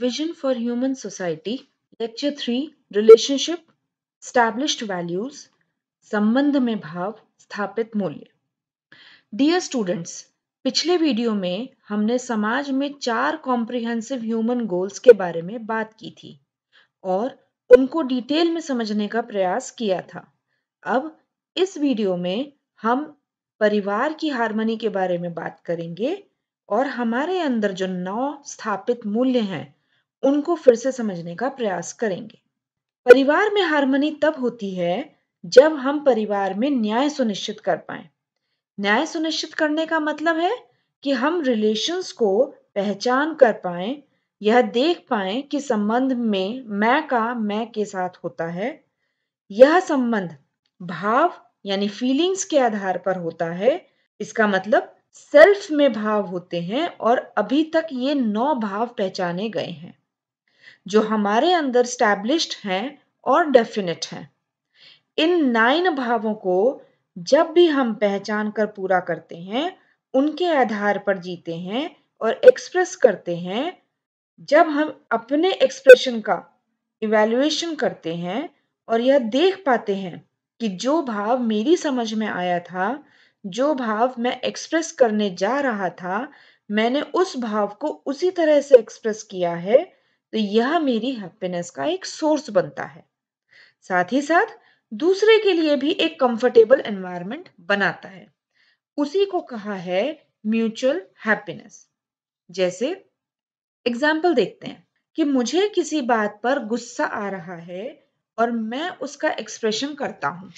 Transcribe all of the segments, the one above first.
Vision for Human Society, Lecture 3, Relationship, Established Values, संबंध में भाव स्थापित मूल्य डियर स्टूडेंट्स पिछले वीडियो में हमने समाज में चार कॉम्प्रिहेंसिव ह्यूमन गोल्स के बारे में बात की थी और उनको डिटेल में समझने का प्रयास किया था अब इस वीडियो में हम परिवार की हारमोनी के बारे में बात करेंगे और हमारे अंदर जो नौ स्थापित मूल्य हैं उनको फिर से समझने का प्रयास करेंगे परिवार में हारमोनी तब होती है जब हम परिवार में न्याय सुनिश्चित कर पाए न्याय सुनिश्चित करने का मतलब है कि हम रिलेशंस को पहचान कर पाए यह देख पाए कि संबंध में मैं का मैं के साथ होता है यह संबंध भाव यानी फीलिंग्स के आधार पर होता है इसका मतलब सेल्फ में भाव होते हैं और अभी तक ये नौ भाव पहचाने गए हैं जो हमारे अंदर स्टैब्लिश्ड हैं और डेफिनेट हैं इन नाइन भावों को जब भी हम पहचान कर पूरा करते हैं उनके आधार पर जीते हैं और एक्सप्रेस करते हैं जब हम अपने एक्सप्रेशन का इवेल्युएशन करते हैं और यह देख पाते हैं कि जो भाव मेरी समझ में आया था जो भाव मैं एक्सप्रेस करने जा रहा था मैंने उस भाव को उसी तरह से एक्सप्रेस किया है तो यह मेरी हैप्पीनेस का एक सोर्स बनता है साथ ही साथ दूसरे के लिए भी एक कंफर्टेबल एनवायरनमेंट बनाता है उसी को कहा है म्यूचुअल हैप्पीनेस जैसे एग्जाम्पल देखते हैं कि मुझे किसी बात पर गुस्सा आ रहा है और मैं उसका एक्सप्रेशन करता हूँ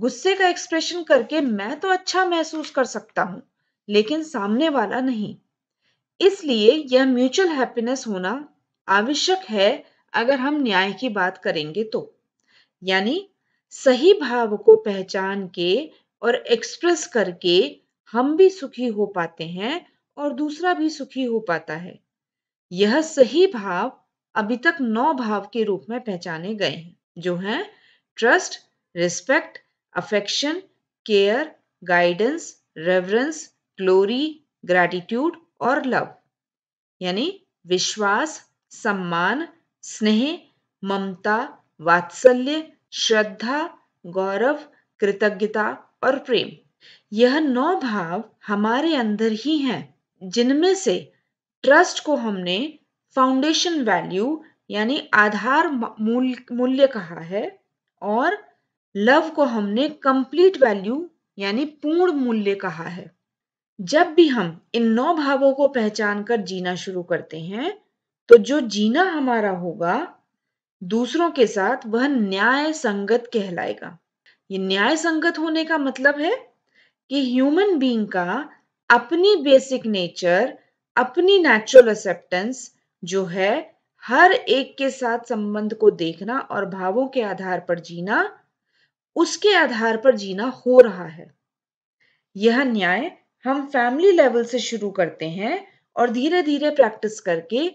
गुस्से का एक्सप्रेशन करके मैं तो अच्छा महसूस कर सकता हूँ लेकिन सामने वाला नहीं इसलिए यह म्यूचुअल हैप्पीनेस होना आवश्यक है अगर हम न्याय की बात करेंगे तो यानी सही भाव को पहचान के और एक्सप्रेस करके हम भी सुखी हो पाते हैं और दूसरा भी सुखी हो पाता है यह सही भाव अभी तक नौ भाव के रूप में पहचाने गए हैं जो हैं trust respect affection care guidance reverence glory gratitude और लव यानी विश्वास सम्मान स्नेह ममता वात्सल्य श्रद्धा गौरव कृतज्ञता और प्रेम यह नौ भाव हमारे अंदर ही हैं जिनमें से ट्रस्ट को हमने फाउंडेशन वैल्यू यानी आधार मूल्य कहा है और लव को हमने कंप्लीट वैल्यू यानी पूर्ण मूल्य कहा है जब भी हम इन नौ भावों को पहचान कर जीना शुरू करते हैं तो जो जीना हमारा होगा दूसरों के साथ वह न्याय संगत कहलाएगा ये न्याय संगत होने का मतलब है कि ह्यूमन बीइंग का अपनी बेसिक नेचर अपनी नेचुरल एक्सेप्टेंस जो है हर एक के साथ संबंध को देखना और भावों के आधार पर जीना उसके आधार पर जीना हो रहा है यह न्याय हम फैमिली लेवल से शुरू करते हैं और धीरे धीरे प्रैक्टिस करके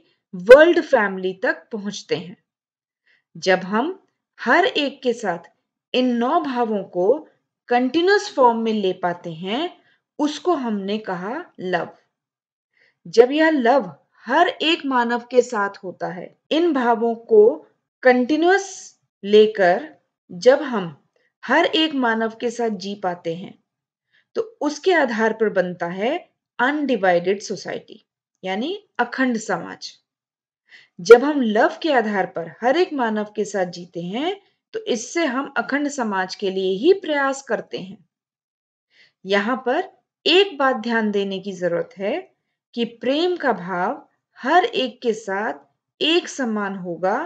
वर्ल्ड फैमिली तक पहुंचते हैं जब हम हर एक के साथ इन नौ भावों को कंटिन्यूस फॉर्म में ले पाते हैं उसको हमने कहा लव जब यह लव हर एक मानव के साथ होता है इन भावों को कंटिन्यूस लेकर जब हम हर एक मानव के साथ जी पाते हैं तो उसके आधार पर बनता है अनडिवाइडेड सोसाइटी यानी अखंड समाज जब हम लव के आधार पर हर एक मानव के साथ जीते हैं तो इससे हम अखंड समाज के लिए ही प्रयास करते हैं यहां पर एक बात ध्यान देने की जरूरत है कि प्रेम का भाव हर एक के साथ एक समान होगा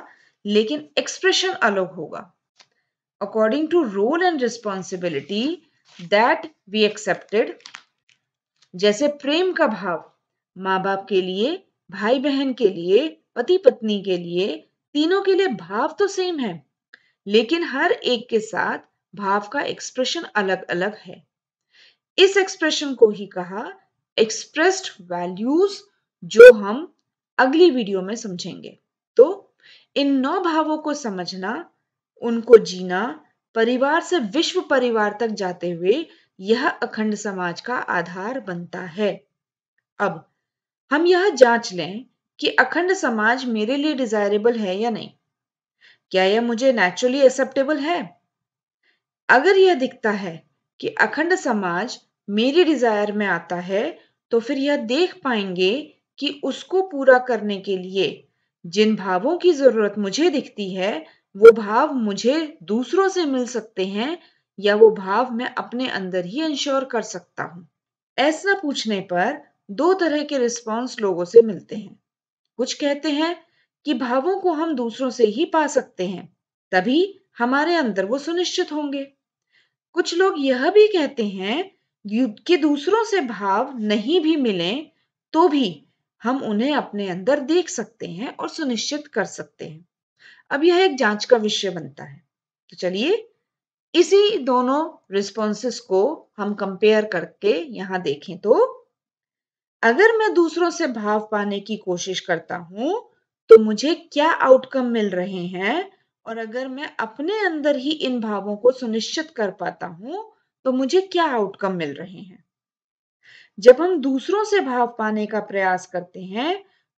लेकिन एक्सप्रेशन अलग होगा according to role and responsibility that we accepted जैसे प्रेम का भाव माँ बाप के लिए भाई बहन के लिए पति पत्नी के लिए तीनों के लिए भाव तो सेम है लेकिन हर एक के साथ भाव का एक्सप्रेशन अलग अलग है इस एक्सप्रेशन को ही कहा एक्सप्रेस्ड वैल्यूज जो हम अगली वीडियो में समझेंगे तो इन नौ भावों को समझना उनको जीना परिवार से विश्व परिवार तक जाते हुए यह अखंड समाज का आधार बनता है अब हम यह जांच लें कि अखंड समाज मेरे लिए डिजायरेबल है या नहीं क्या यह मुझे नेचुरली एक्सेप्टेबल है अगर यह दिखता है कि अखंड समाज मेरी डिजायर में आता है तो फिर यह देख पाएंगे कि उसको पूरा करने के लिए जिन भावों की जरूरत मुझे दिखती है वो भाव मुझे दूसरों से मिल सकते हैं या वो भाव मैं अपने अंदर ही इंश्योर कर सकता हूँ ऐसा पूछने पर दो तरह के रिस्पॉन्स लोगों से मिलते हैं कुछ कहते हैं कि भावों को हम दूसरों से ही पा सकते हैं तभी हमारे अंदर वो सुनिश्चित होंगे कुछ लोग यह भी कहते हैं कि दूसरों से भाव नहीं भी मिले तो भी हम उन्हें अपने अंदर देख सकते हैं और सुनिश्चित कर सकते हैं अब यह एक जांच का विषय बनता है तो चलिए इसी दोनों रिस्पॉन्सेस को हम कंपेयर करके यहाँ देखें तो अगर मैं दूसरों से भाव पाने की कोशिश करता हूं तो मुझे क्या आउटकम मिल रहे हैं और अगर मैं अपने अंदर ही इन भावों को सुनिश्चित कर पाता हूँ तो मुझे क्या आउटकम मिल रहे हैं जब हम दूसरों से भाव पाने का प्रयास करते हैं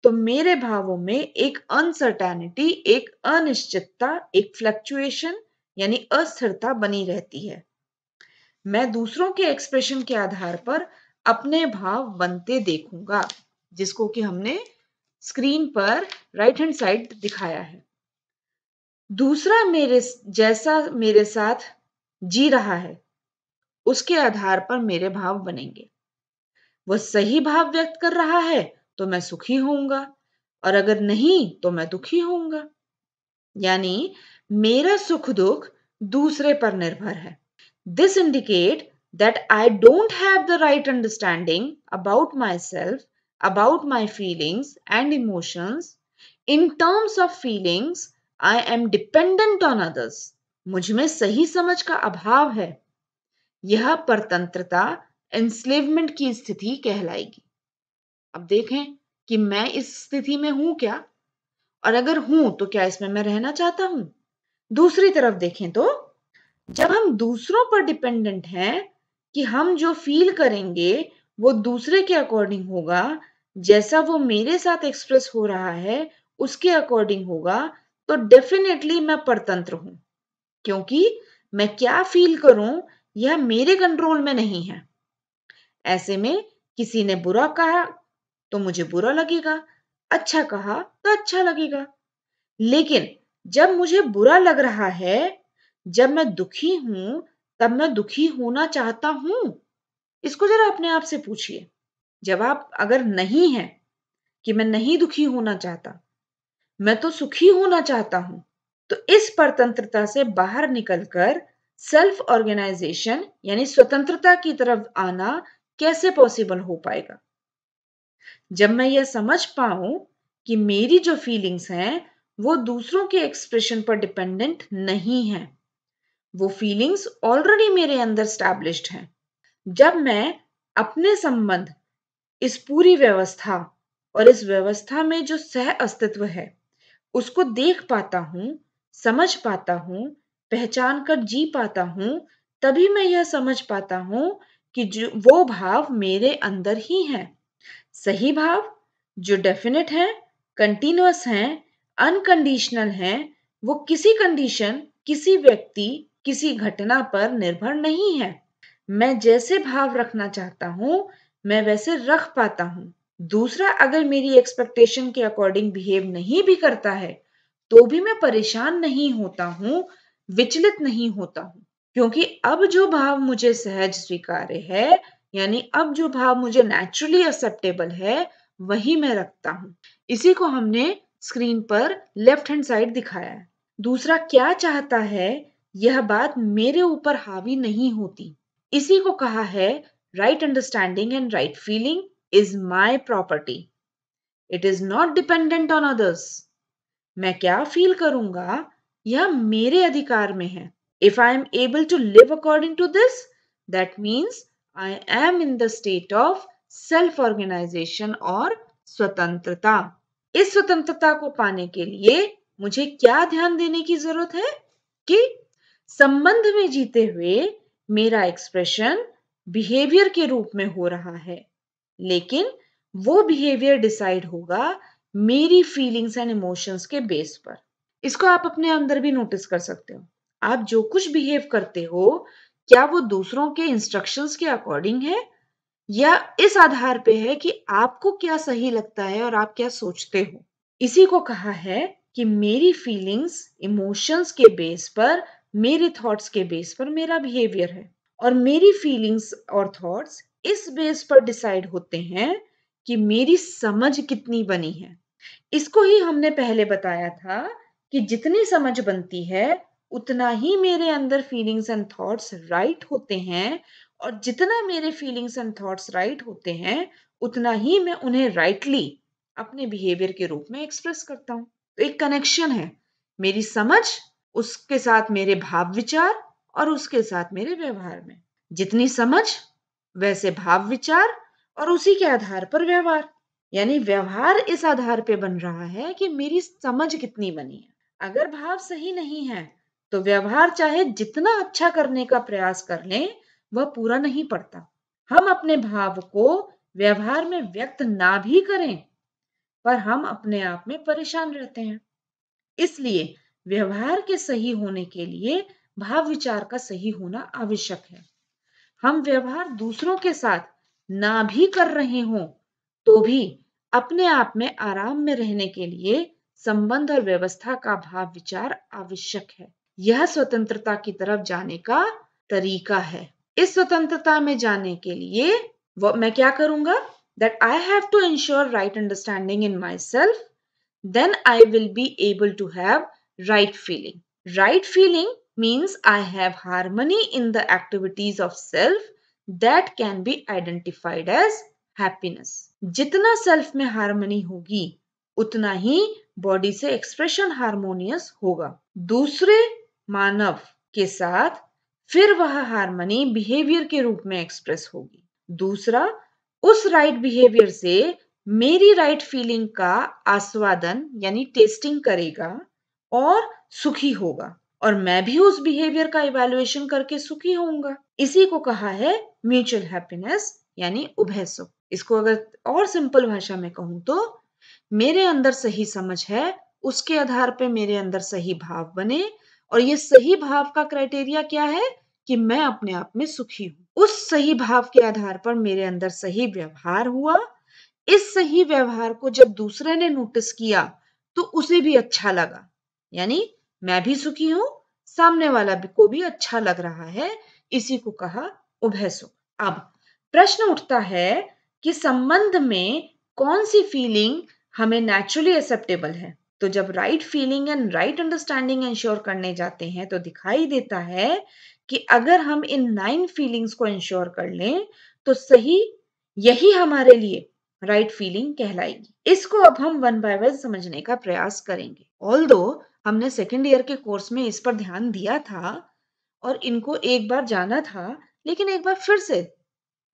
तो मेरे भावों में एक अनसर्टेनिटी एक अनिश्चितता एक फ्लक्चुएशन यानी अस्थिरता बनी रहती है मैं दूसरों के एक्सप्रेशन के आधार पर अपने भाव बनते देखूंगा जिसको कि हमने स्क्रीन पर राइट हैंड साइड दिखाया है दूसरा मेरे जैसा मेरे साथ जी रहा है उसके आधार पर मेरे भाव बनेंगे वह सही भाव व्यक्त कर रहा है तो मैं सुखी होऊंगा और अगर नहीं तो मैं दुखी होऊंगा यानी मेरा सुख दुख दूसरे पर निर्भर है this indicate that I don't have the right understanding about myself, about my feelings and emotions. In terms of feelings, I am dependent on others. मुझ में सही समझ का अभाव है यह परतंत्रता एंस्लेवमेंट की स्थिति कहलाएगी अब देखें कि मैं इस स्थिति में हूं क्या और अगर हूं तो क्या इसमें मैं रहना चाहता हूं दूसरी तरफ देखें तो जब हम दूसरों पर डिपेंडेंट हैं कि हम जो फ़ील करेंगे, वो दूसरे के अकॉर्डिंग होगा, जैसा वो मेरे साथ एक्सप्रेस हो रहा है, उसके अकॉर्डिंग होगा, तो डेफ़िनेटली मैं परतंत्र हूं क्योंकि मैं क्या फ़ील करूं यह मेरे कंट्रोल में नहीं है। ऐसे में किसी ने बुरा कहा, तो मुझे बुरा लगेगा, अच्छा कहा, तो अच्छा लगेगा। लेकिन जब मुझे बुरा लग रहा है, जब मैं दुखी हूं तब मैं दुखी होना चाहता हूं इसको जरा अपने आप से पूछिए जवाब अगर नहीं है कि मैं नहीं दुखी होना चाहता मैं तो सुखी होना चाहता हूं तो इस परतंत्रता से बाहर निकलकर सेल्फ ऑर्गेनाइजेशन यानी स्वतंत्रता की तरफ आना कैसे पॉसिबल हो पाएगा जब मैं यह समझ पाऊं कि मेरी जो फीलिंग्स हैं वो दूसरों के एक्सप्रेशन पर डिपेंडेंट नहीं है वो फीलिंग्स ऑलरेडी मेरे अंदर स्टैब्लिश्ड हैं जब मैं अपने संबंध इस पूरी व्यवस्था और इस व्यवस्था में जो सह अस्तित्व है उसको देख पाता हूँ समझ पाता हूँ पहचान कर जी पाता हूँ तभी मैं यह समझ पाता हूँ कि जो वो भाव मेरे अंदर ही हैं सही भाव जो डेफिनेट हैं कंटिन्यूस हैं अनकंडीशनल हैं वो किसी कंडीशन किसी व्यक्ति किसी घटना पर निर्भर नहीं है मैं जैसे भाव रखना चाहता हूँ मैं वैसे रख पाता हूँ दूसरा अगर मेरी एक्सपेक्टेशन के अकॉर्डिंग बिहेव नहीं भी करता है तो भी मैं परेशान नहीं होता हूँ विचलित नहीं होता हूँ क्योंकि अब जो भाव मुझे सहज स्वीकार्य है यानी अब जो भाव मुझे नेचुरली एक्सेप्टेबल है वही मैं रखता हूँ इसी को हमने स्क्रीन पर लेफ्ट हैंड साइड दिखाया है दूसरा क्या चाहता है यह बात मेरे ऊपर हावी नहीं होती इसी को कहा है right understanding and right feeling is my property it is not dependent on others मैं क्या फील करूंगा यह मेरे अधिकार में है if I am able to live according to this that means I am in the state of self organisation और स्वतंत्रता इस स्वतंत्रता को पाने के लिए मुझे क्या ध्यान देने की जरूरत है कि संबंध में जीते हुए मेरा एक्सप्रेशन बिहेवियर के रूप में हो रहा है लेकिन वो बिहेवियर डिसाइड होगा मेरी फीलिंग्स एंड इमोशंस के बेस पर इसको आप अपने अंदर भी नोटिस कर सकते हो आप जो कुछ बिहेव करते हो क्या वो दूसरों के इंस्ट्रक्शंस के अकॉर्डिंग है या इस आधार पे है कि आपको क्या सही लगता है और आप क्या सोचते हो इसी को कहा है कि मेरी फीलिंग्स इमोशंस के बेस पर मेरे थॉट्स के बेस पर मेरा बिहेवियर है और मेरी फीलिंग्स और थॉट्स इस बेस पर डिसाइड होते हैं कि मेरी समझ कितनी बनी है इसको ही हमने पहले बताया था कि जितनी समझ बनती है उतना ही मेरे अंदर फीलिंग्स एंड थॉट्स राइट होते हैं और जितना मेरे फीलिंग्स एंड थॉट्स राइट होते हैं उतना ही मैं उन्हें राइटली अपने बिहेवियर के रूप में एक्सप्रेस करता हूँ तो एक कनेक्शन है मेरी समझ उसके साथ मेरे भाव विचार और उसके साथ मेरे व्यवहार में जितनी समझ वैसे भाव विचार और उसी के आधार पर व्यवहार यानी व्यवहार इस आधार पे बन रहा है कि मेरी समझ कितनी बनी है अगर भाव सही नहीं है तो व्यवहार चाहे जितना अच्छा करने का प्रयास कर ले वह पूरा नहीं पड़ता हम अपने भाव को व्यवहार में व्यक्त ना भी करें पर हम अपने आप में परेशान रहते हैं इसलिए व्यवहार के सही होने के लिए भाव विचार का सही होना आवश्यक है हम व्यवहार दूसरों के साथ ना भी कर रहे हों तो भी अपने आप में आराम में रहने के लिए संबंध और व्यवस्था का भाव विचार आवश्यक है यह स्वतंत्रता की तरफ जाने का तरीका है इस स्वतंत्रता में जाने के लिए वो मैं क्या करूंगा that I have to ensure right understanding in my self then I will be able to have right feeling. Right feeling means I have harmony in the activities of self that can be identified as happiness. jitna self mein harmony hogi utna hi body se expression harmonious hoga dusre manav ke sath फिर वह harmony behaviour के रूप में express होगी दूसरा उस right right behaviour से मेरी राइट right फीलिंग का आस्वादन यानी टेस्टिंग करेगा और सुखी होगा और मैं भी उस बिहेवियर का इवेल्युएशन करके सुखी होऊंगा इसी को कहा है म्यूचुअल हैप्पीनेस यानी उभय सुख इसको अगर और सिंपल भाषा में कहूं तो मेरे अंदर सही समझ है उसके आधार पे मेरे अंदर सही भाव बने और ये सही भाव का क्राइटेरिया क्या है कि मैं अपने आप में सुखी हूं उस सही भाव के आधार पर मेरे अंदर सही व्यवहार हुआ इस सही व्यवहार को जब दूसरे ने नोटिस किया तो उसे भी अच्छा लगा यानी मैं भी सुखी हूं सामने वाला भी को भी अच्छा लग रहा है इसी को कहा उभय सुख अब प्रश्न उठता है कि संबंध में कौन सी फीलिंग हमें नेचुरली एक्सेप्टेबल है तो जब right feeling and right understanding ensure करने जाते हैं तो दिखाई देता है कि अगर हम इन नाइन फीलिंग्स को इंश्योर कर लें तो सही यही हमारे लिए राइट right फीलिंग कहलाएगी इसको अब हम वन बाय वन समझने का प्रयास करेंगे ऑल हमने सेकेंड ईयर के कोर्स में इस पर ध्यान दिया था और इनको एक बार जाना था लेकिन एक बार फिर से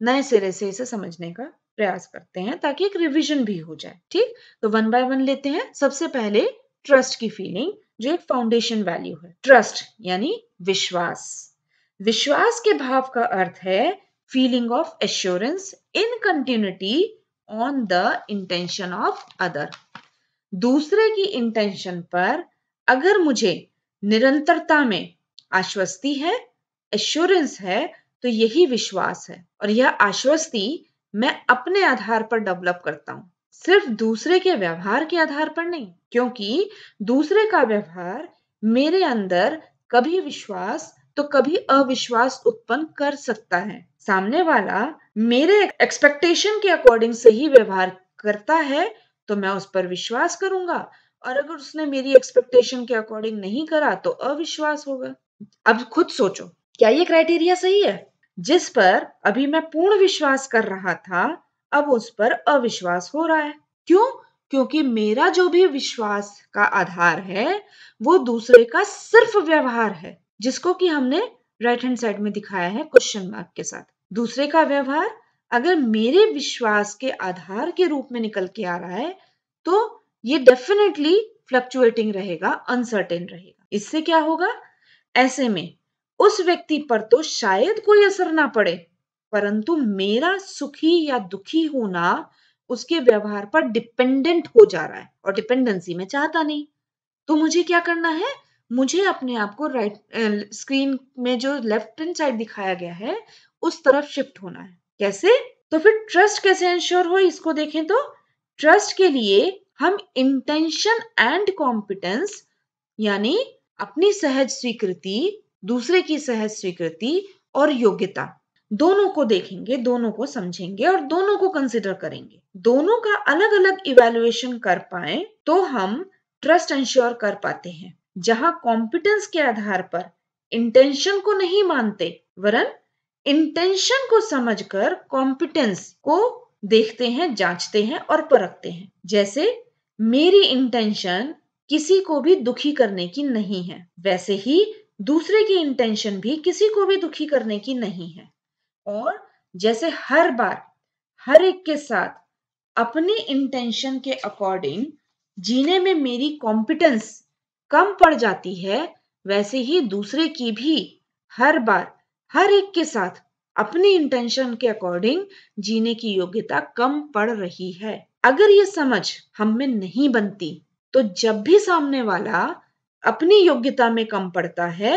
नए सिरे से इसे समझने का प्रयास करते हैं ताकि एक रिविजन भी हो जाए ठीक तो वन बाय वन लेते हैं सबसे पहले ट्रस्ट की फीलिंग जो एक फाउंडेशन वैल्यू है ट्रस्ट यानी विश्वास विश्वास के भाव का अर्थ है feeling of assurance in continuity on the intention of other दूसरे की इंटेंशन पर अगर मुझे निरंतरता में आश्वस्ति है एश्योरेंस है तो यही विश्वास है और यह आश्वस्ति मैं अपने आधार पर डेवलप करता हूँ सिर्फ दूसरे के व्यवहार के आधार पर नहीं क्योंकि दूसरे का व्यवहार मेरे अंदर कभी विश्वास तो कभी अविश्वास उत्पन्न कर सकता है सामने वाला मेरे एक्सपेक्टेशन के अकॉर्डिंग सही व्यवहार करता है तो मैं उस पर विश्वास करूंगा और अगर उसने मेरी एक्सपेक्टेशन के अकॉर्डिंग नहीं करा तो अविश्वास होगा अब खुद सोचो क्या ये क्राइटेरिया सही है जिस पर अभी मैं पूर्ण विश्वास कर रहा था अब उस पर अविश्वास हो रहा है क्यों क्योंकि मेरा जो भी विश्वास का आधार है वो दूसरे का सिर्फ व्यवहार है जिसको कि हमने राइट हैंड साइड में दिखाया है क्वेश्चन मार्क के साथ दूसरे का व्यवहार अगर मेरे विश्वास के आधार के रूप में निकल के आ रहा है तो ये डेफिनेटली फ्लक्चुएटिंग रहेगा अनसर्टेन रहेगा इससे क्या होगा ऐसे में उस व्यक्ति पर तो शायद कोई असर ना पड़े परंतु मेरा सुखी या दुखी होना उसके व्यवहार पर डिपेंडेंट हो जा रहा है और डिपेंडेंसी में चाहता नहीं तो मुझे क्या करना है मुझे अपने आप को राइट स्क्रीन में जो लेफ्ट हैंड साइड दिखाया गया है उस तरफ शिफ्ट होना है कैसे तो फिर ट्रस्ट कैसे इंश्योर हो इसको देखें तो ट्रस्ट के लिए हम इंटेंशन एंड कॉम्पिटेंस यानी अपनी सहज स्वीकृति दूसरे की सहज स्वीकृति और योग्यता दोनों को देखेंगे दोनों को समझेंगे और दोनों को कंसिडर करेंगे दोनों का अलग अलग इवेल्युएशन कर पाए तो हम ट्रस्ट इंश्योर कर पाते हैं जहां कॉम्पिटेंस के आधार पर इंटेंशन को नहीं मानते वरन इंटेंशन को समझकर कॉम्पिटेंस को देखते हैं जांचते हैं और परखते हैं जैसे मेरी इंटेंशन किसी को भी दुखी करने की नहीं है वैसे ही दूसरे की इंटेंशन भी किसी को भी दुखी करने की नहीं है और जैसे हर बार हर एक के साथ अपनी इंटेंशन के अकॉर्डिंग जीने में मेरी कॉम्पिटेंस कम पड़ जाती है वैसे ही दूसरे की भी हर बार हर एक के साथ अपनी इंटेंशन के अकॉर्डिंग जीने की योग्यता कम पड़ रही है अगर ये समझ हम में नहीं बनती तो जब भी सामने वाला अपनी योग्यता में कम पड़ता है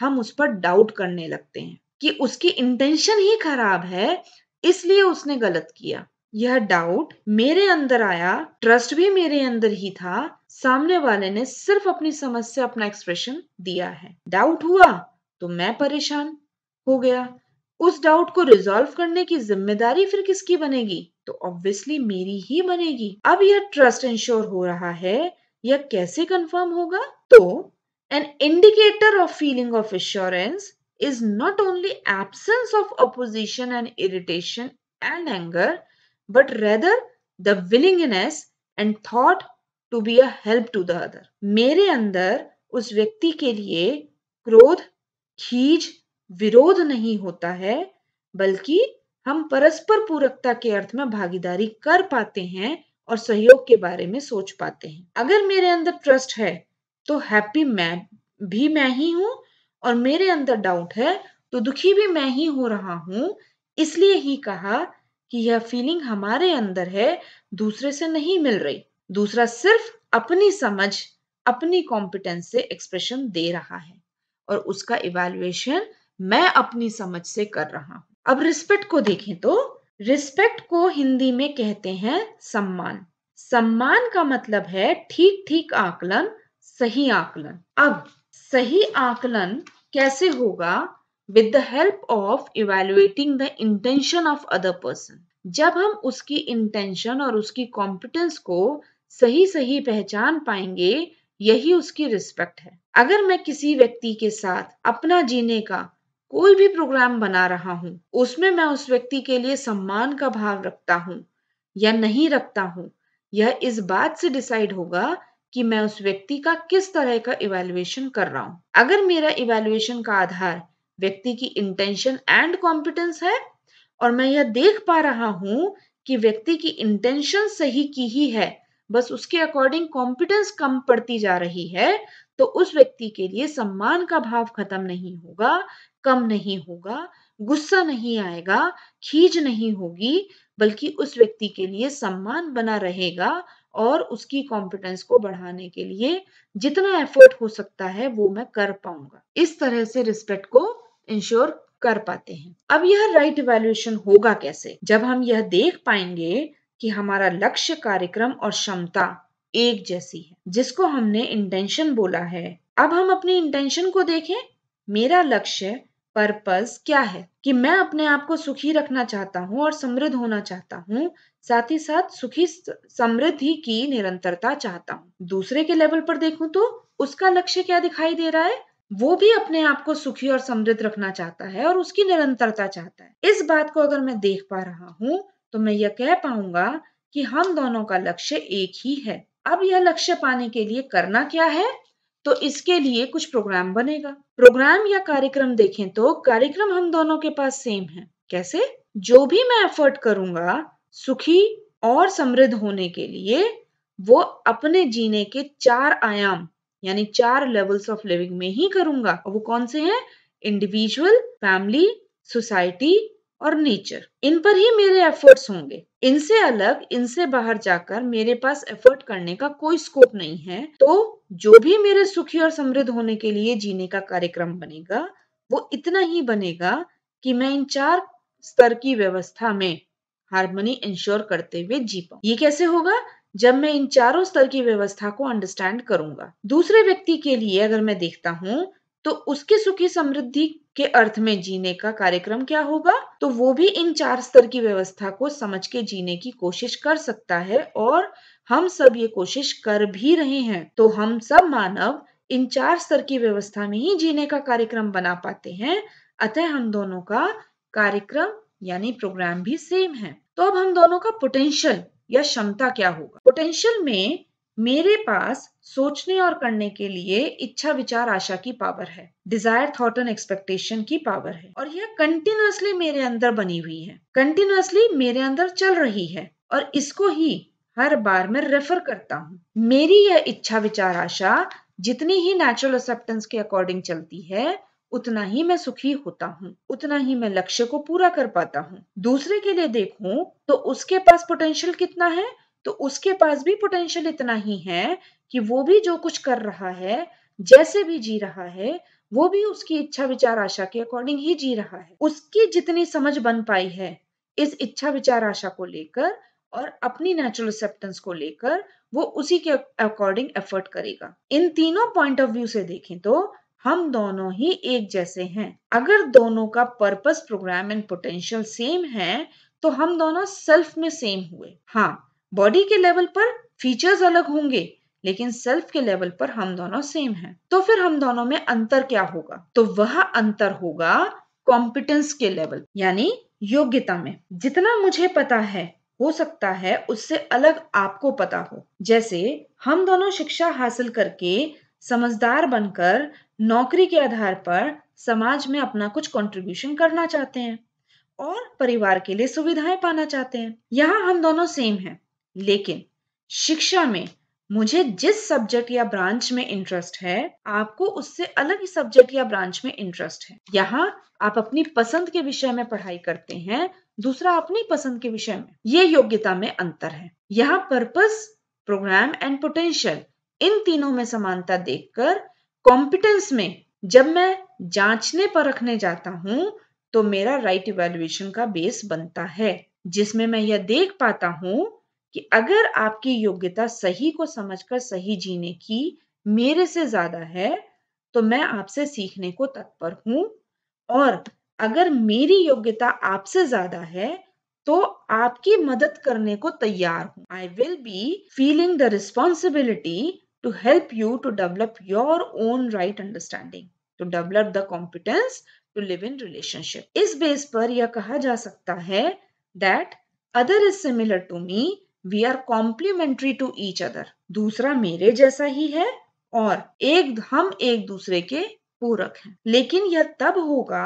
हम उस पर डाउट करने लगते हैं कि उसकी इंटेंशन ही खराब है इसलिए उसने गलत किया यह डाउट मेरे अंदर आया ट्रस्ट भी मेरे अंदर ही था सामने वाले ने सिर्फ अपनी समझ से अपना एक्सप्रेशन दिया है डाउट हुआ तो मैं परेशान हो गया उस डाउट को रिजॉल्व करने की जिम्मेदारी फिर किसकी बनेगी तो ऑब्वियसली मेरी ही बनेगी अब यह ट्रस्ट इंश्योर हो रहा है यह कैसे कंफर्म होगा तो an indicator of feeling of assurance is not only absence of opposition and irritation and anger but rather the willingness and thought to be a to the other मेरे अंदर उस व्यक्ति के लिए क्रोध खीज विरोध नहीं होता है बल्कि हम परस्पर पूरकता के अर्थ में भागीदारी कर पाते हैं और सहयोग के बारे में सोच पाते हैं अगर मेरे अंदर ट्रस्ट है तो हैप्पी मैं भी मैं ही हूँ और मेरे अंदर डाउट है तो दुखी भी मैं ही हो रहा हूँ इसलिए ही कहा कि यह फीलिंग हमारे अंदर है दूसरे से नहीं मिल रही दूसरा सिर्फ अपनी समझ अपनी कॉम्पिटेंस से एक्सप्रेशन दे रहा है और उसका इवेल्युएशन मैं अपनी समझ से कर रहा हूँ अब रिस्पेक्ट को देखें तो रिस्पेक्ट को हिंदी में कहते हैं सम्मान सम्मान का मतलब है ठीक ठीक आकलन सही आकलन अब सही आकलन कैसे होगा with the help of evaluating the intention of other person जब हम उसकी इंटेंशन और उसकी कॉम्पिटेंस को सही सही पहचान पाएंगे यही उसकी रिस्पेक्ट है अगर मैं किसी व्यक्ति के साथ अपना जीने का कोई भी प्रोग्राम बना रहा हूँ उसमें मैं उस व्यक्ति के लिए सम्मान का भाव रखता हूँ या नहीं रखता हूँ यह इस बात से डिसाइड होगा कि मैं उस व्यक्ति का किस तरह का इवेल्युएशन कर रहा हूँ अगर मेरा इवेल्युएशन का आधार व्यक्ति की इंटेंशन एंड कॉम्पिटेंस है और मैं यह देख पा रहा हूँ कि व्यक्ति की इंटेंशन सही की ही है बस उसके अकॉर्डिंग कॉम्पिटेंस कम पड़ती जा रही है तो उस व्यक्ति के लिए सम्मान का भाव खत्म नहीं होगा कम नहीं होगा गुस्सा नहीं आएगा खीज नहीं होगी बल्कि उस व्यक्ति के लिए सम्मान बना रहेगा और उसकी कॉम्पिटेंस को बढ़ाने के लिए जितना एफर्ट हो सकता है वो मैं कर पाऊंगा इस तरह से रिस्पेक्ट को इंश्योर कर पाते हैं अब यह राइट इवेल्युएशन होगा कैसे जब हम यह देख पाएंगे कि हमारा लक्ष्य कार्यक्रम और क्षमता एक जैसी है जिसको हमने इंटेंशन बोला है अब हम अपनी इंटेंशन को देखें मेरा लक्ष्य पर्पस क्या है कि मैं अपने आप को सुखी रखना चाहता हूँ और समृद्ध होना चाहता हूँ साथ ही साथ सुखी समृद्धि की निरंतरता चाहता हूँ दूसरे के लेवल पर देखूं तो उसका लक्ष्य क्या दिखाई दे रहा है वो भी अपने आप को सुखी और समृद्ध रखना चाहता है और उसकी निरंतरता चाहता है इस बात को अगर मैं देख पा रहा हूँ तो मैं यह कह पाऊंगा कि हम दोनों का लक्ष्य एक ही है अब यह लक्ष्य पाने के लिए करना क्या है तो इसके लिए कुछ प्रोग्राम बनेगा प्रोग्राम या कार्यक्रम देखें तो कार्यक्रम हम दोनों के पास सेम है कैसे जो भी मैं एफर्ट करूंगा सुखी और समृद्ध होने के लिए वो अपने जीने के चार आयाम यानी चार लेवल्स ऑफ लिविंग में ही करूंगा वो कौन से हैं इंडिविजुअल फैमिली सोसाइटी और नेचर इन पर ही मेरे एफर्ट्स होंगे इनसे अलग इनसे बाहर जाकर मेरे पास एफर्ट करने का कोई स्कोप नहीं है तो जो भी मेरे सुखी और समृद्ध होने के लिए जीने का कार्यक्रम बनेगा वो इतना ही बनेगा कि मैं इन चार स्तर की व्यवस्था में हारमोनी इंश्योर करते हुए जी पाऊं ये कैसे होगा जब मैं इन चारों स्तर की व्यवस्था को अंडरस्टैंड करूंगा दूसरे व्यक्ति के लिए अगर मैं देखता हूँ तो उसकी सुखी समृद्धि के अर्थ में जीने का कार्यक्रम क्या होगा तो वो भी इन चार स्तर की व्यवस्था को समझ के जीने की कोशिश कर सकता है और हम सब ये कोशिश कर भी रहे हैं तो हम सब मानव इन चार स्तर की व्यवस्था में ही जीने का कार्यक्रम बना पाते हैं अतः हम दोनों का कार्यक्रम यानी प्रोग्राम भी सेम है तो अब हम दोनों का पोटेंशियल या क्षमता क्या होगा पोटेंशियल में मेरे पास सोचने और करने के लिए इच्छा विचार आशा की पावर है डिजायर थॉट एंड एक्सपेक्टेशन की पावर है और यह कंटिन्यूसली मेरे अंदर बनी हुई है कंटिन्यूसली मेरे अंदर चल रही है और इसको ही हर बार मैं रेफर करता हूँ मेरी यह इच्छा विचार आशा जितनी ही नेचुरल एक्सेप्टेंस के अकॉर्डिंग चलती है उतना ही मैं सुखी होता हूँ उतना ही मैं लक्ष्य को पूरा कर पाता हूँ दूसरे के लिए देखूं तो उसके पास पोटेंशियल कितना है तो उसके पास भी पोटेंशियल इतना ही है कि वो भी जो कुछ कर रहा है जैसे भी जी रहा है वो भी उसकी इच्छा विचार आशा के अकॉर्डिंग ही जी रहा है उसकी जितनी समझ बन पाई है इस इच्छा विचार आशा को लेकर और अपनी नेचुरल एक्सेप्टेंस को लेकर वो उसी के अकॉर्डिंग एफर्ट करेगा इन तीनों पॉइंट ऑफ व्यू से देखें तो हम दोनों ही एक जैसे हैं अगर दोनों का purpose program and potential same है तो हम दोनों सेल्फ में सेम हुए हाँ बॉडी के लेवल पर फीचर्स अलग होंगे लेकिन सेल्फ के लेवल पर हम दोनों सेम हैं तो फिर हम दोनों में अंतर क्या होगा तो वह अंतर होगा कॉम्पिटेंस के लेवल यानी योग्यता में जितना मुझे पता है हो सकता है उससे अलग आपको पता हो जैसे हम दोनों शिक्षा हासिल करके समझदार बनकर नौकरी के आधार पर समाज में अपना कुछ कंट्रीब्यूशन करना चाहते हैं और परिवार के लिए सुविधाएं पाना चाहते हैं यहाँ हम दोनों सेम हैं लेकिन शिक्षा में मुझे जिस सब्जेक्ट या ब्रांच में इंटरेस्ट है आपको उससे अलग ही सब्जेक्ट या ब्रांच में इंटरेस्ट है यहाँ आप अपनी पसंद के विषय में पढ़ाई करते हैं दूसरा अपनी पसंद के विषय में ये योग्यता में अंतर है यहाँ पर्पस प्रोग्राम एंड पोटेंशियल इन तीनों में समानता देखकर कॉम्पिटेंस में जब मैं जांचने पर रखने जाता हूँ तो मेरा राइट इवेल्युएशन का बेस बनता है जिसमें मैं यह देख पाता हूँ कि अगर आपकी योग्यता सही को समझकर सही जीने की मेरे से ज्यादा है तो मैं आपसे सीखने को तत्पर हूं और अगर मेरी योग्यता आपसे ज्यादा है तो आपकी मदद करने को तैयार हूं I will be feeling the responsibility to help you to develop your own right understanding to develop the competence to live in relationship इस बेस पर यह कहा जा सकता है that other is similar to me we are complementary to each other दूसरा मेरे जैसा ही है और एक हम एक दूसरे के पूरक हैं लेकिन यह तब होगा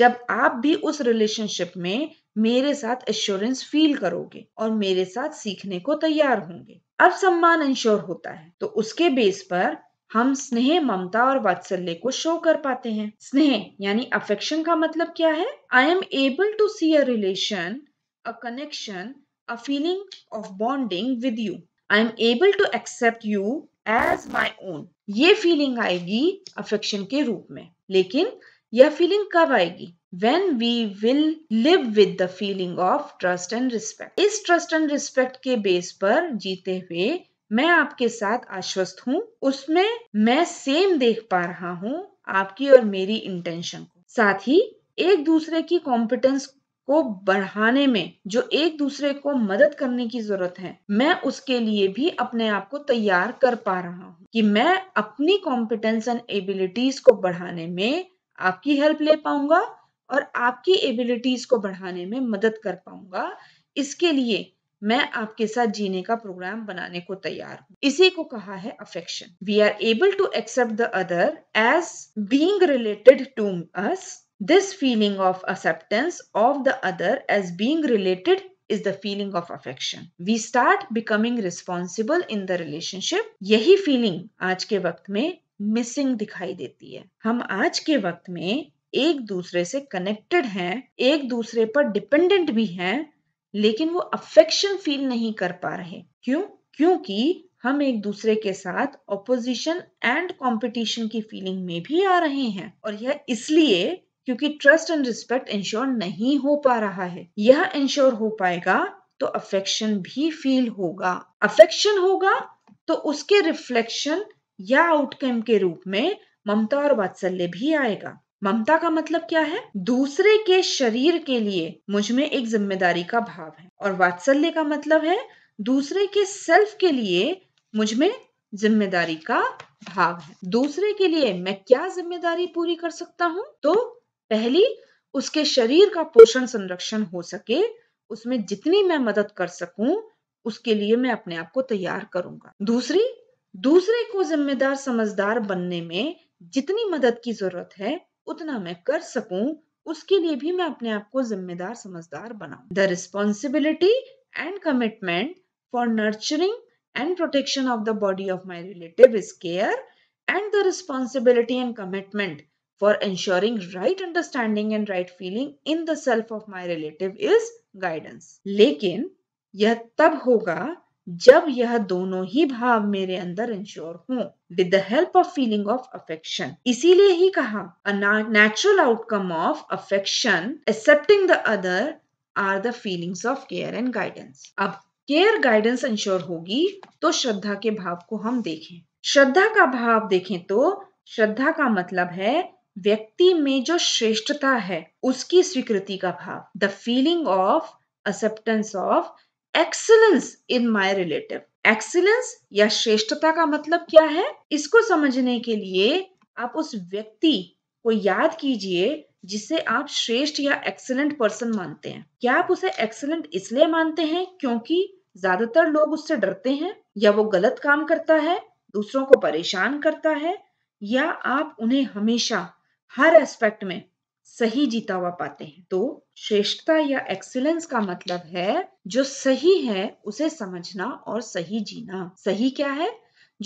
जब आप भी उस रिलेशनशिप में मेरे साथ एश्योरेंस फील करोगे और मेरे साथ सीखने को तैयार होंगे अब सम्मान इंश्योर होता है तो उसके बेस पर हम स्नेह ममता और वात्सल्य को शो कर पाते हैं स्नेह यानी अफेक्शन का मतलब क्या है I am able to see a relation a connection a feeling of bonding with you. I am able to accept you as my own. ये feeling आएगी affection के रूप में लेकिन यह feeling कब आएगी When we will live with the feeling of trust and respect. इस trust and respect के बेस पर जीते हुए मैं आपके साथ आश्वस्त हूँ उसमें मैं सेम देख पा रहा हूँ आपकी और मेरी इंटेंशन को साथ ही एक दूसरे की कॉम्पिटेंस को बढ़ाने में जो एक दूसरे को मदद करने की जरूरत है मैं उसके लिए भी अपने आप को तैयार कर पा रहा हूँ कि मैं अपनी कॉम्पिटेंस एंड एबिलिटीज को बढ़ाने में आपकी हेल्प ले पाऊंगा और आपकी एबिलिटीज को बढ़ाने में मदद कर पाऊंगा इसके लिए मैं आपके साथ जीने का प्रोग्राम बनाने को तैयार हूँ इसी को कहा है affection we are able to accept the other as being related to us This feeling of acceptance of the other as being related is the feeling of affection. We start becoming responsible in the relationship. yahi feeling aaj ke waqt mein missing dikhai deti hai hum aaj ke waqt mein एक दूसरे से connected हैं एक दूसरे पर dependent भी हैं लेकिन वो अफेक्शन फील नहीं कर पा रहे क्यों क्योंकि हम एक दूसरे के साथ ऑपोजिशन एंड कंपटीशन की फीलिंग में भी आ रहे हैं और यह इसलिए क्योंकि ट्रस्ट एंड रिस्पेक्ट इंश्योर नहीं हो पा रहा है यह इंश्योर हो पाएगा तो अफेक्शन भी फील होगा अफेक्शन होगा तो उसके रिफ्लेक्शन या आउटकम के रूप में ममता और वात्सल्य भी आएगा ममता का मतलब क्या है दूसरे के शरीर के लिए मुझ में एक जिम्मेदारी का भाव है और वात्सल्य का मतलब है दूसरे के सेल्फ के लिए मुझ में जिम्मेदारी का भाव है दूसरे के लिए मैं क्या जिम्मेदारी पूरी कर सकता हूँ तो पहली उसके शरीर का पोषण संरक्षण हो सके उसमें जितनी मैं मदद कर सकूं उसके लिए मैं अपने आप को तैयार करूंगा दूसरी दूसरे को जिम्मेदार समझदार बनने में जितनी मदद की जरूरत है उतना मैं कर सकूं उसके लिए भी मैं अपने आप को जिम्मेदार समझदार बनाऊं the responsibility and commitment for nurturing and protection of the body of my relative is care and the responsibility and commitment for ensuring right understanding and right feeling in the self of my relative is guidance. लेकिन यह तब होगा जब यह दोनों ही भाव मेरे अंदर इंश्योर हो with the help of feeling of affection इसीलिए ही कहा natural outcome of affection accepting the other are the feelings of care and guidance अब केयर गाइडेंस इंश्योर होगी तो श्रद्धा के भाव को हम देखें श्रद्धा का भाव देखें तो श्रद्धा का मतलब है व्यक्ति में जो श्रेष्ठता है उसकी स्वीकृति का भाव the feeling of acceptance of excellence in my relative excellence या श्रेष्ठता का मतलब क्या है इसको समझने के लिए आप उस व्यक्ति को याद कीजिए जिसे आप श्रेष्ठ या एक्सलेंट पर्सन मानते हैं क्या आप उसे एक्सलेंट इसलिए मानते हैं क्योंकि ज्यादातर लोग उससे डरते हैं या वो गलत काम करता है दूसरों को परेशान करता है या आप उन्हें हमेशा हर एस्पेक्ट में सही जीता हुआ पाते हैं तो श्रेष्ठता या एक्सीलेंस का मतलब है जो सही है उसे समझना और सही जीना सही क्या है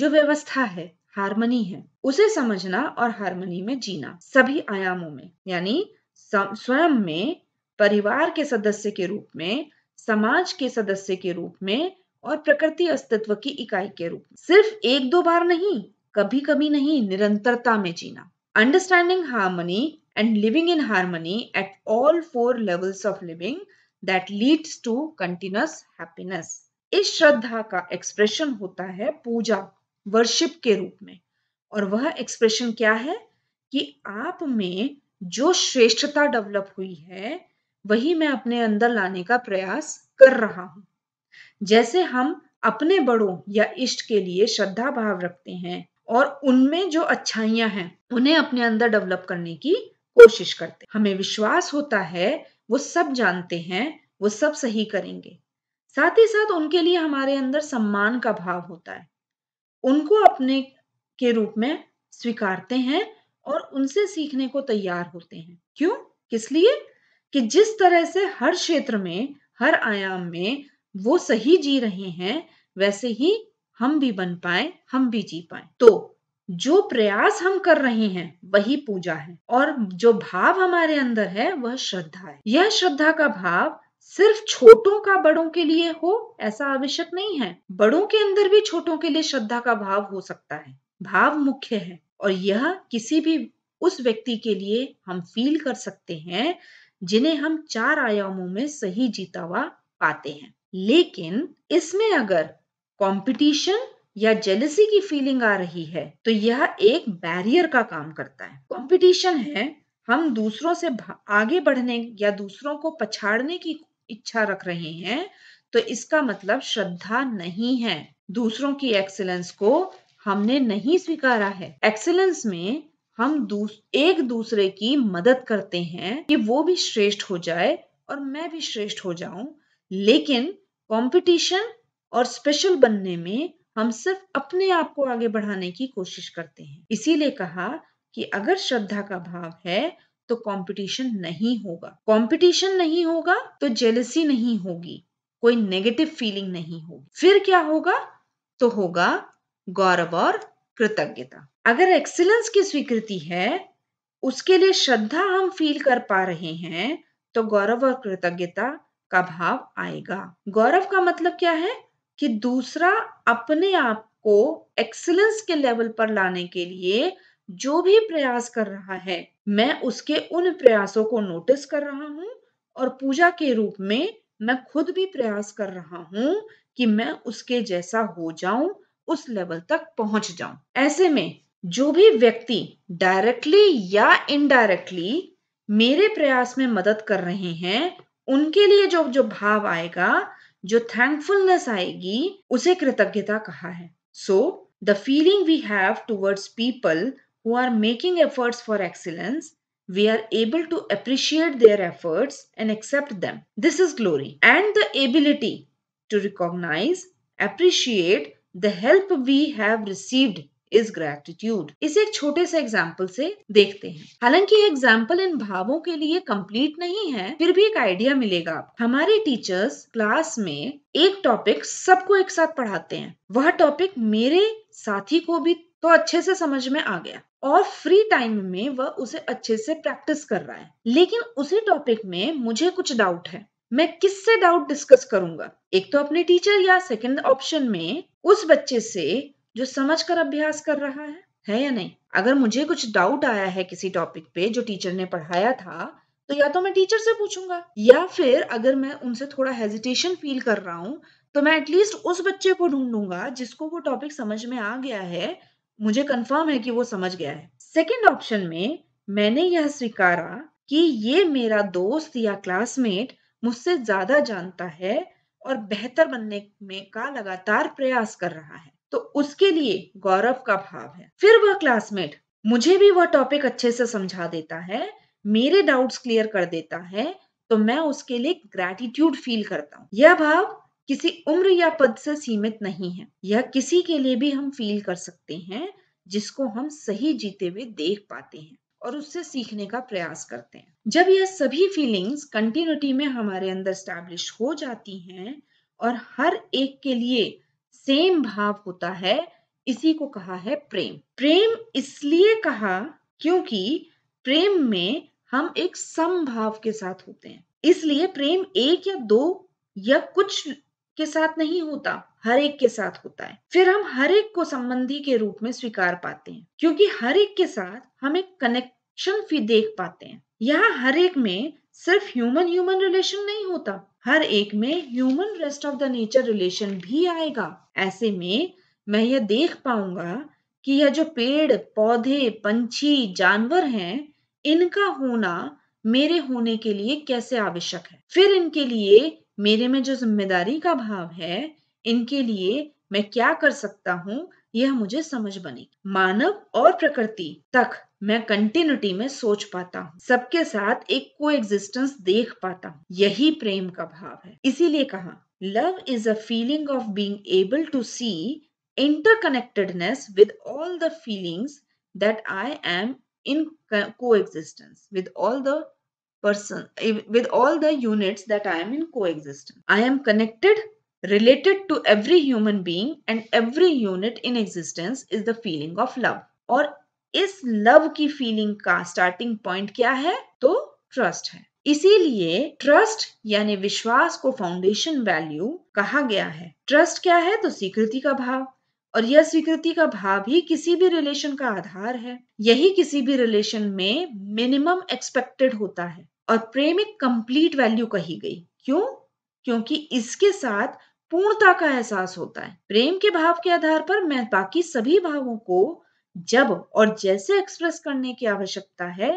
जो व्यवस्था है हारमनी है उसे समझना और हारमनी में जीना सभी आयामों में यानी स्वयं में परिवार के सदस्य के रूप में समाज के सदस्य के रूप में और प्रकृति अस्तित्व की इकाई के रूप में सिर्फ एक दो बार नहीं कभी कभी नहीं निरंतरता में जीना understanding harmony and living in harmony at all four levels of living that leads to continuous happiness. इस श्रद्धा का एक्सप्रेशन होता है पूजा वर्शिप के रूप में और वह एक्सप्रेशन क्या है कि आप में जो श्रेष्ठता डेवलप हुई है वही मैं अपने अंदर लाने का प्रयास कर रहा हूं जैसे हम अपने बड़ों या इष्ट के लिए श्रद्धा भाव रखते हैं और उनमें जो अच्छाइयां हैं उन्हें अपने अंदर डेवलप करने की कोशिश करते हमें विश्वास होता है वो सब जानते हैं वो सब सही करेंगे साथ ही साथ उनके लिए हमारे अंदर सम्मान का भाव होता है उनको अपने के रूप में स्वीकारते हैं और उनसे सीखने को तैयार होते हैं क्यों किस लिए कि जिस तरह से हर क्षेत्र में हर आयाम में वो सही जी रहे हैं वैसे ही हम भी बन पाए हम भी जी पाए तो जो प्रयास हम कर रहे हैं वही पूजा है और जो भाव हमारे अंदर है वह श्रद्धा है यह श्रद्धा का भाव सिर्फ छोटों का बड़ों के लिए हो ऐसा आवश्यक नहीं है बड़ों के अंदर भी छोटों के लिए श्रद्धा का भाव हो सकता है भाव मुख्य है और यह किसी भी उस व्यक्ति के लिए हम फील कर सकते हैं जिन्हें हम चार आयामों में सही जीता हुआ पाते हैं लेकिन इसमें अगर कंपटीशन या जेलसी की फीलिंग आ रही है तो यह एक बैरियर का काम करता है कंपटीशन है हम दूसरों से आगे बढ़ने या दूसरों को पछाड़ने की इच्छा रख रहे हैं तो इसका मतलब श्रद्धा नहीं है दूसरों की एक्सेलेंस को हमने नहीं स्वीकारा है एक्सेलेंस में हम दूस, एक दूसरे की मदद करते हैं कि वो भी श्रेष्ठ हो जाए और मैं भी श्रेष्ठ हो जाऊं लेकिन कंपटीशन और स्पेशल बनने में हम सिर्फ अपने आप को आगे बढ़ाने की कोशिश करते हैं इसीलिए कहा कि अगर श्रद्धा का भाव है तो कंपटीशन नहीं होगा कंपटीशन नहीं होगा तो जेलसी नहीं होगी कोई नेगेटिव फीलिंग नहीं होगी फिर क्या होगा तो होगा गौरव और कृतज्ञता अगर एक्सीलेंस की स्वीकृति है उसके लिए श्रद्धा हम फील कर पा रहे हैं तो गौरव और कृतज्ञता का भाव आएगा गौरव का मतलब क्या है कि दूसरा अपने आप को एक्सलेंस के लेवल पर लाने के लिए जो भी प्रयास कर रहा है मैं उसके उन प्रयासों को नोटिस कर रहा हूँ और पूजा के रूप में मैं खुद भी प्रयास कर रहा हूँ कि मैं उसके जैसा हो जाऊं उस लेवल तक पहुंच जाऊं ऐसे में जो भी व्यक्ति डायरेक्टली या इनडायरेक्टली मेरे प्रयास में मदद कर रहे हैं उनके लिए जो जो भाव आएगा जो थैंकफुलनेस आएगी उसे कृतज्ञता कहा है so the feeling we have towards people who are making efforts for excellence, we are able to appreciate their efforts and accept them. This is glory and the ability to recognize, appreciate the help we have received is gratitude इसे एक छोटे से example से देखते हैं हालांकि example in भावों के लिए कम्प्लीट नहीं है फिर भी एक आइडिया मिलेगा हमारे टीचर्स क्लास में एक टॉपिक सबको एक साथ पढ़ाते हैं वह टॉपिक मेरे साथी को भी तो अच्छे से समझ में आ गया और फ्री टाइम में वह उसे अच्छे से प्रैक्टिस कर रहा है लेकिन उसी टॉपिक में मुझे कुछ डाउट है मैं किससे डाउट डिस्कस करूंगा एक तो अपने टीचर या सेकंड ऑप्शन में उस बच्चे से जो समझ कर अभ्यास कर रहा है है या नहीं अगर मुझे कुछ डाउट आया है किसी टॉपिक पे जो टीचर ने पढ़ाया था तो या तो मैं टीचर से पूछूंगा या फिर अगर मैं उनसे थोड़ा हेजिटेशन फील कर रहा हूँ तो मैं एटलीस्ट उस बच्चे को ढूंढूंगा जिसको वो टॉपिक समझ में आ गया है मुझे कंफर्म है कि वो समझ गया है सेकेंड ऑप्शन में मैंने यह स्वीकारा कि ये मेरा दोस्त या क्लासमेट मुझसे ज्यादा जानता है और बेहतर बनने में का लगातार प्रयास कर रहा है तो उसके लिए गौरव का भाव है फिर वह क्लासमेट मुझे भी वह टॉपिक अच्छे से समझा देता है मेरे डाउट्स क्लियर कर देता है तो मैं उसके लिए ग्रेटिट्यूड फील करता हूँ यह भाव किसी उम्र या पद से सीमित नहीं है यह किसी के लिए भी हम फील कर सकते हैं जिसको हम सही जीते हुए देख पाते हैं और उससे सीखने का प्रयास करते हैं जब यह सभी फीलिंग्स कंटिन्यूटी में हमारे अंदर स्टैब्लिश हो जाती हैं और हर एक के लिए सेम भाव होता है इसी को कहा है प्रेम प्रेम इसलिए कहा क्योंकि प्रेम में हम एक समभाव के साथ होते हैं इसलिए प्रेम एक या दो या कुछ के साथ नहीं होता हर एक के साथ होता है फिर हम हर एक को संबंधी के रूप में स्वीकार पाते हैं क्योंकि हर एक के साथ हम एक कनेक्शन भी देख पाते हैं यहाँ हर एक में सिर्फ ह्यूमन ह्यूमन रिलेशन नहीं होता हर एक में human rest of the nature relation भी आएगा ऐसे में मैं यह देख पाऊंगा कि यह जो पेड़ पौधे पंछी जानवर हैं इनका होना मेरे होने के लिए कैसे आवश्यक है फिर इनके लिए मेरे में जो जिम्मेदारी का भाव है इनके लिए मैं क्या कर सकता हूँ यह मुझे समझ बनी मानव और प्रकृति तक मैं कंटिन्यूटी में सोच पाता हूँ सबके साथ एक को एग्जिस्टेंस देख पाता हूँ यही प्रेम का भाव है इसीलिए कहा love is a feeling of being able to see interconnectedness with all the feelings that I am in coexistence with all the person with all the units that I am in coexistence I am connected related to every human being and every unit in existence is the feeling of love और इस love की feeling का starting point क्या है तो trust है इसीलिए trust यानी विश्वास को फाउंडेशन वैल्यू कहा गया है ट्रस्ट क्या है तो स्वीकृति का भाव और यह स्वीकृति का भाव ही किसी भी रिलेशन का आधार है यही किसी भी रिलेशन में मिनिमम एक्सपेक्टेड होता है और प्रेम एक कंप्लीट वैल्यू कही गई क्यों क्योंकि इसके साथ पूर्णता का एहसास होता है प्रेम के भाव के आधार पर मैं बाकी सभी भावों को जब और जैसे एक्सप्रेस करने की आवश्यकता है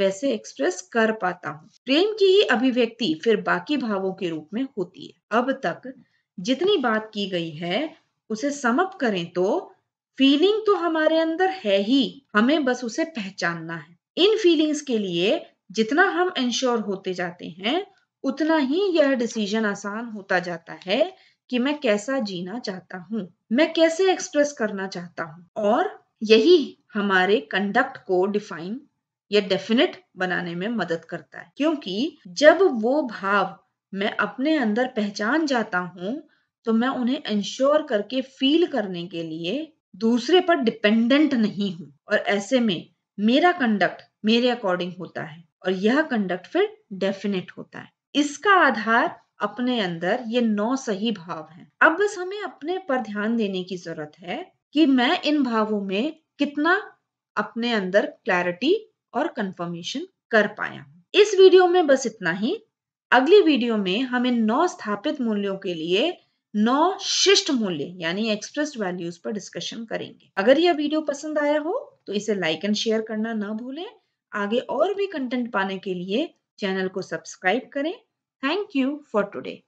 वैसे एक्सप्रेस कर पाता हूँ प्रेम की ही अभिव्यक्ति फिर बाकी भावों के रूप में होती है अब तक जितनी बात की गई है उसे समप करें तो फीलिंग तो हमारे अंदर है ही हमें बस उसे पहचानना है इन फीलिंग्स के लिए जितना हम इंश्योर होते जाते हैं उतना ही यह डिसीजन आसान होता जाता है कि मैं कैसा जीना चाहता हूँ मैं कैसे एक्सप्रेस करना चाहता हूँ और यही हमारे कंडक्ट को डिफाइन या डेफिनेट बनाने में मदद करता है क्योंकि जब वो भाव मैं अपने अंदर पहचान जाता हूँ तो मैं उन्हें इंश्योर करके फील करने के लिए दूसरे पर डिपेंडेंट नहीं हूँ और ऐसे में मेरा कंडक्ट मेरे अकॉर्डिंग होता है और यह कंडक्ट फिर डेफिनेट होता है इसका आधार अपने अंदर ये नौ सही भाव हैं अब बस हमें अपने पर ध्यान देने की जरूरत है कि मैं इन भावों में कितना अपने अंदर क्लैरिटी और कंफर्मेशन कर पाया इस वीडियो में बस इतना ही अगली वीडियो में हम इन नौ स्थापित मूल्यों के लिए नौ शिष्ट मूल्य यानी एक्सप्रेस वैल्यूज पर डिस्कशन करेंगे अगर यह वीडियो पसंद आया हो तो इसे लाइक एंड शेयर करना ना भूलें आगे और भी कंटेंट पाने के लिए चैनल को सब्सक्राइब करें Thank you for today.